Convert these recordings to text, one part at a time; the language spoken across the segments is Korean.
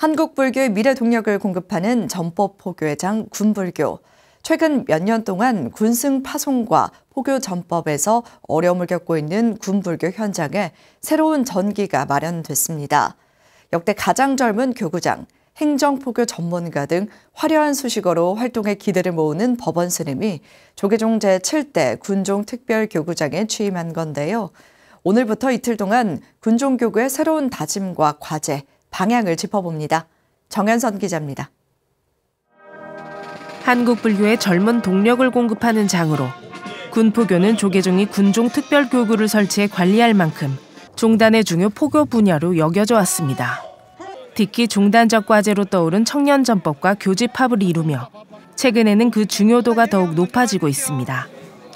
한국 불교의 미래 동력을 공급하는 전법포교회장 군불교. 최근 몇 년 동안 군승 파송과 포교 전법에서 어려움을 겪고 있는 군불교 현장에 새로운 전기가 마련됐습니다. 역대 가장 젊은 교구장, 행정포교 전문가 등 화려한 수식어로 활동에 기대를 모으는 법원 스님이 조계종 제7대 군종특별교구장에 취임한 건데요. 오늘부터 이틀 동안 군종교구의 새로운 다짐과 과제, 방향을 짚어봅니다. 정현선 기자입니다. 한국 불교의 젊은 동력을 공급하는 장으로 군포교는 조계종이 군종 특별 교구를 설치해 관리할 만큼 종단의 중요 포교 분야로 여겨져 왔습니다. 특히 종단적 과제로 떠오른 청년 전법과 교집합을 이루며 최근에는 그 중요도가 더욱 높아지고 있습니다.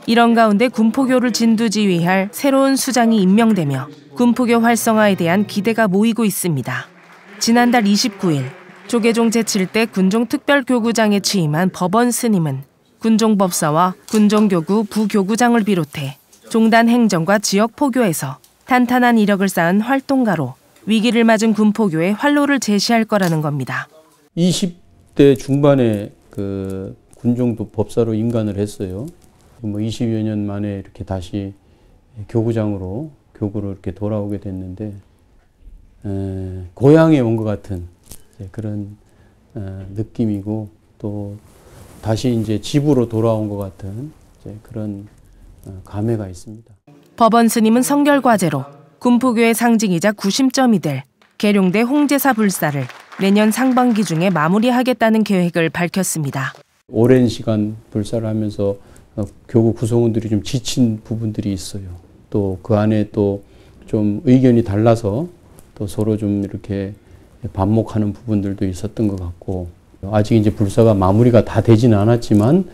이런 가운데 군포교를 진두지휘할 새로운 수장이 임명되며 군포교 활성화에 대한 기대가 모이고 있습니다. 지난달 29일 조계종 제7대 군종특별교구장에 취임한 법원 스님은 군종법사와 군종교구 부교구장을 비롯해 종단 행정과 지역 포교에서 탄탄한 이력을 쌓은 활동가로 위기를 맞은 군포교에 활로를 제시할 거라는 겁니다. 20대 중반에 그군종 법사로 임관을 했어요. 뭐 20여 년 만에 이렇게 다시 교구장으로 교구로 이렇게 돌아오게 됐는데 에, 고향에 온 것 같은 그런 어, 느낌이고 또 다시 이제 집으로 돌아온 것 같은 그런 어, 감회가 있습니다. 법원 스님은 성결 과제로 군포교의 상징이자 구심점이 될 계룡대 홍제사 불사를 내년 상반기 중에 마무리하겠다는 계획을 밝혔습니다. 오랜 시간 불사를 하면서 어, 교구 구성원들이 좀 지친 부분들이 있어요. 또 그 안에 또 좀 의견이 달라서 또 서로 좀 이렇게 반목하는 부분들도 있었던 것 같고 아직 이제 불사가 마무리가 다되지는 않았지만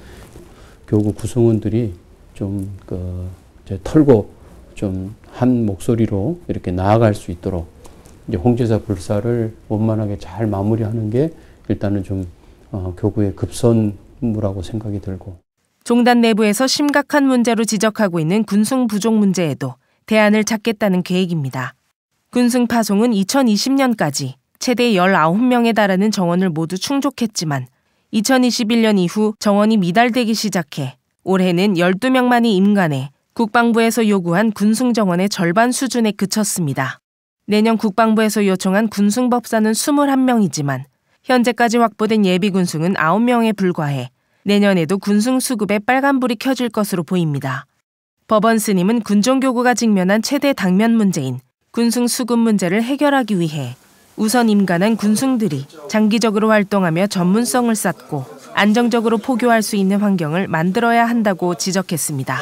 교구 구성원들이 좀그 털고 좀 한 목소리로 이렇게 나아갈 수 있도록 이제 홍제사 불사를 원만하게 잘 마무리하는 게 일단은 좀 어, 교구의 급선무라고 생각이 들고 종단 내부에서 심각한 문제로 지적하고 있는 군승 부족 문제에도 대안을 찾겠다는 계획입니다. 군승 파송은 2020년까지 최대 19명에 달하는 정원을 모두 충족했지만 2021년 이후 정원이 미달되기 시작해 올해는 12명만이 임관해 국방부에서 요구한 군승 정원의 절반 수준에 그쳤습니다. 내년 국방부에서 요청한 군승 법사는 21명이지만 현재까지 확보된 예비 군승은 9명에 불과해 내년에도 군승 수급에 빨간불이 켜질 것으로 보입니다. 법원 스님은 군종교구가 직면한 최대 당면 문제인 군승 수급 문제를 해결하기 위해 우선 임관한 군승들이 장기적으로 활동하며 전문성을 쌓고 안정적으로 포교할 수 있는 환경을 만들어야 한다고 지적했습니다.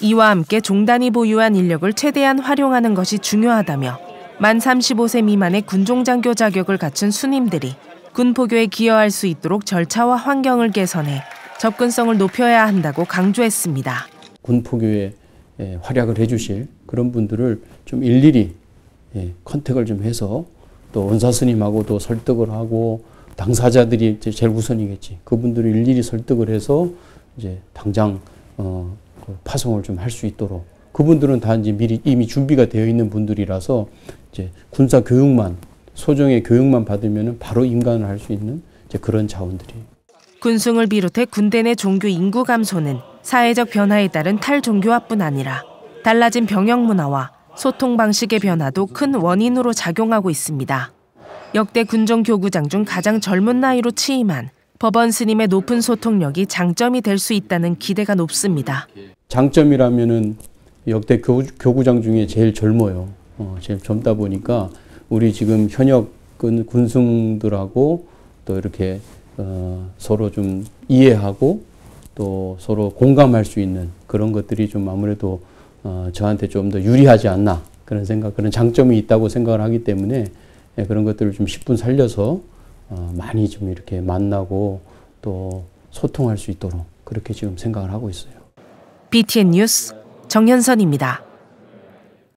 이와 함께 종단이 보유한 인력을 최대한 활용하는 것이 중요하다며 만 35세 미만의 군종장교 자격을 갖춘 순임들이 군포교에 기여할 수 있도록 절차와 환경을 개선해 접근성을 높여야 한다고 강조했습니다. 군포교에 활약을 해주실 그런 분들을 좀 일일이 예, 컨택을 좀 해서 또 원사스님하고도 설득을 하고 당사자들이 이제 제일 우선이겠지. 그분들을 일일이 설득을 해서 이제 당장 어, 그 파송을 좀 할 수 있도록 그분들은 다 이제 미리 이미 준비가 되어 있는 분들이라서 이제 군사 교육만 소정의 교육만 받으면 바로 임관을 할 수 있는 이제 그런 자원들이. 군승을 비롯해 군대 내 종교 인구 감소는 사회적 변화에 따른 탈종교화뿐 아니라 달라진 병역 문화와 소통 방식의 변화도 큰 원인으로 작용하고 있습니다. 역대 군정 교구장 중 가장 젊은 나이로 취임한 법원 스님의 높은 소통력이 장점이 될 수 있다는 기대가 높습니다. 장점이라면은 역대 교구, 장 중에 제일 젊어요. 어, 제일 젊다 보니까 우리 지금 현역 군승들하고 또 이렇게 어, 서로 좀 이해하고 또 서로 공감할 수 있는 그런 것들이 좀 아무래도 어, 저한테 좀 더 유리하지 않나 그런 생각, 그런 장점이 있다고 생각을 하기 때문에 예, 그런 것들을 좀 10분 살려서 어, 많이 좀 이렇게 만나고 또 소통할 수 있도록 그렇게 지금 생각을 하고 있어요. BTN 뉴스 정현선입니다.